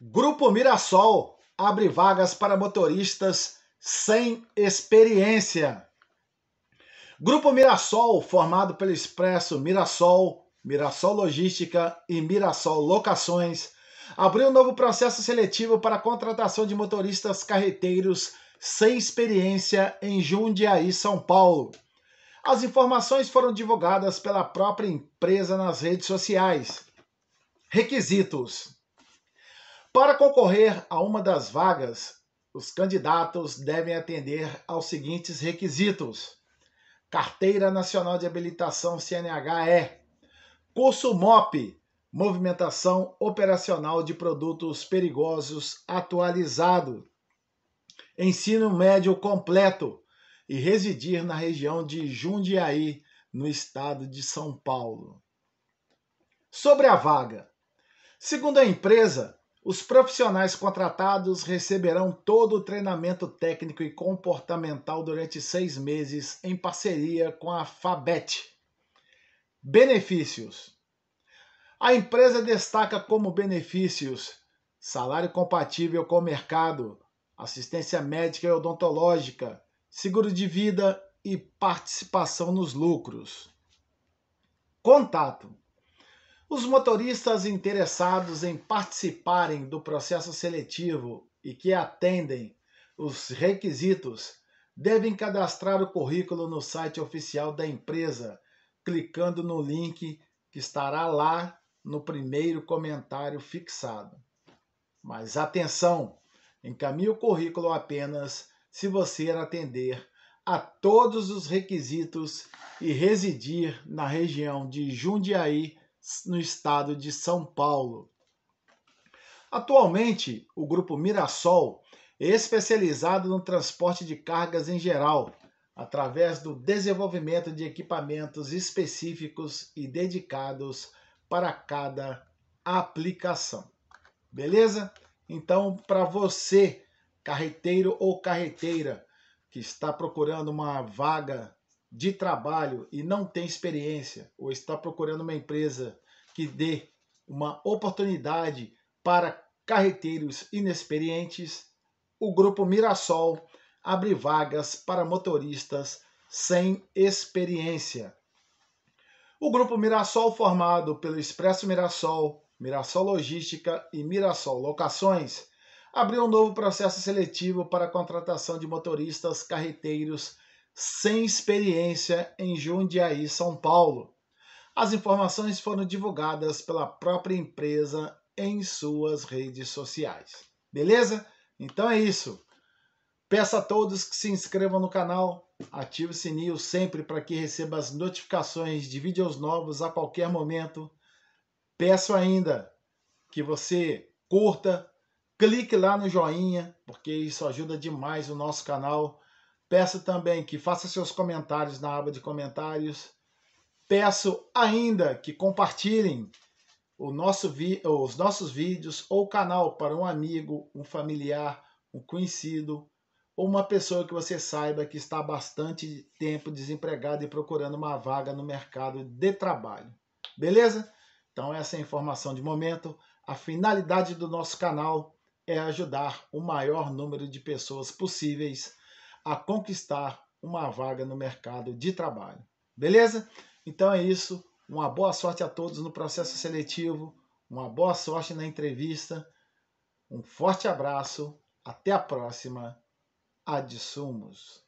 Grupo Mirassol abre vagas para motoristas sem experiência. Grupo Mirassol, formado pelo Expresso Mirassol, Mirassol Logística e Mirassol Locações, abriu um novo processo seletivo para a contratação de motoristas carreteiros sem experiência em Jundiaí, São Paulo. As informações foram divulgadas pela própria empresa nas redes sociais. Requisitos: para concorrer a uma das vagas, os candidatos devem atender aos seguintes requisitos: Carteira Nacional de Habilitação CNHE, é curso MOP, Movimentação Operacional de Produtos Perigosos atualizado, ensino médio completo e residir na região de Jundiaí, no estado de São Paulo. Sobre a vaga. Segundo a empresa, os profissionais contratados receberão todo o treinamento técnico e comportamental durante seis meses em parceria com a FABET. Benefícios: A empresa destaca como benefícios salário compatível com o mercado, assistência médica e odontológica, seguro de vida e participação nos lucros. Contato os motoristas interessados em participarem do processo seletivo e que atendem os requisitos devem cadastrar o currículo no site oficial da empresa, clicando no link que estará lá no primeiro comentário fixado. Mas atenção! Encaminhe o currículo apenas se você atender a todos os requisitos e residir na região de Jundiaí no estado de São Paulo. Atualmente, o grupo Mirassol é especializado no transporte de cargas em geral, através do desenvolvimento de equipamentos específicos e dedicados para cada aplicação. Beleza? Então, para você, carreteiro ou carreteira que está procurando uma vaga de trabalho e não tem experiência ou está procurando uma empresa que dê uma oportunidade para carreteiros inexperientes, o grupo Mirassol abre vagas para motoristas sem experiência. O grupo Mirassol, formado pelo Expresso Mirassol, Mirassol Logística e Mirassol Locações, abriu um novo processo seletivo para a contratação de motoristas carreteiros sem experiência em Jundiaí, São Paulo. As informações foram divulgadas pela própria empresa em suas redes sociais. Beleza? Então é isso. Peço a todos que se inscrevam no canal, ative o sininho sempre para que receba as notificações de vídeos novos a qualquer momento. Peço ainda que você curta, clique lá no joinha, porque isso ajuda demais o nosso canal Peço também que faça seus comentários na aba de comentários. Peço ainda que compartilhem nosso os nossos vídeos ou canal para um amigo, um familiar, um conhecido ou uma pessoa que você saiba que está há bastante tempo desempregado e procurando uma vaga no mercado de trabalho. Beleza? Então essa é a informação de momento. A finalidade do nosso canal é ajudar o maior número de pessoas possíveis a conquistar uma vaga no mercado de trabalho. Beleza? Então é isso. Uma boa sorte a todos no processo seletivo, uma boa sorte na entrevista. Um forte abraço, até a próxima. Adsumos.